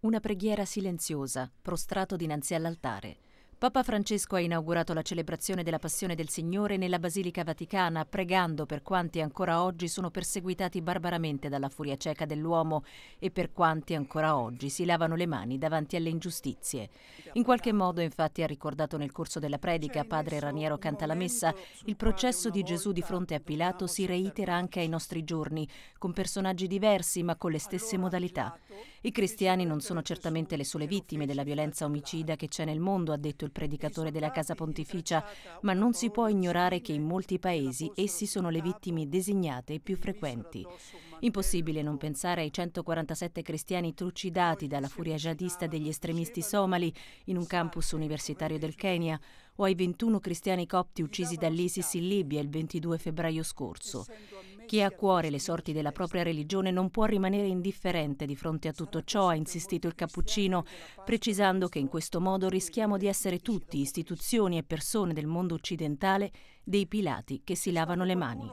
Una preghiera silenziosa, prostrato dinanzi all'altare. Papa Francesco ha inaugurato la celebrazione della Passione del Signore nella Basilica Vaticana, pregando per quanti ancora oggi sono perseguitati barbaramente dalla furia cieca dell'uomo e per quanti ancora oggi si lavano le mani davanti alle ingiustizie. In qualche modo, infatti, ha ricordato nel corso della predica padre Raniero canta la messa, il processo di Gesù di fronte a Pilato si reitera anche ai nostri giorni, con personaggi diversi ma con le stesse modalità. I cristiani non sono certamente le sole vittime della violenza omicida che c'è nel mondo, ha detto il predicatore della Casa Pontificia, ma non si può ignorare che in molti paesi essi sono le vittime designate e più frequenti. Impossibile non pensare ai 147 cristiani trucidati dalla furia jihadista degli estremisti somali in un campus universitario del Kenya o ai 21 cristiani copti uccisi dall'ISIS in Libia il 22 febbraio scorso. Chi ha a cuore le sorti della propria religione non può rimanere indifferente di fronte a tutto ciò, ha insistito il Cappuccino, precisando che in questo modo rischiamo di essere tutti, istituzioni e persone del mondo occidentale, dei Pilati che si lavano le mani.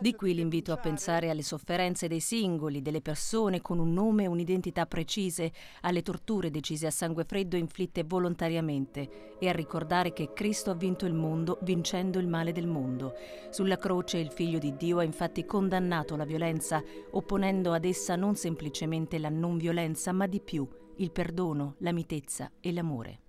Di qui l'invito a pensare alle sofferenze dei singoli, delle persone con un nome e un'identità precise, alle torture decise a sangue freddo inflitte volontariamente e a ricordare che Cristo ha vinto il mondo vincendo il male del mondo. Sulla croce il Figlio di Dio ha infatti condannato la violenza, opponendo ad essa non semplicemente la non violenza, ma di più il perdono, la mitezza e l'amore.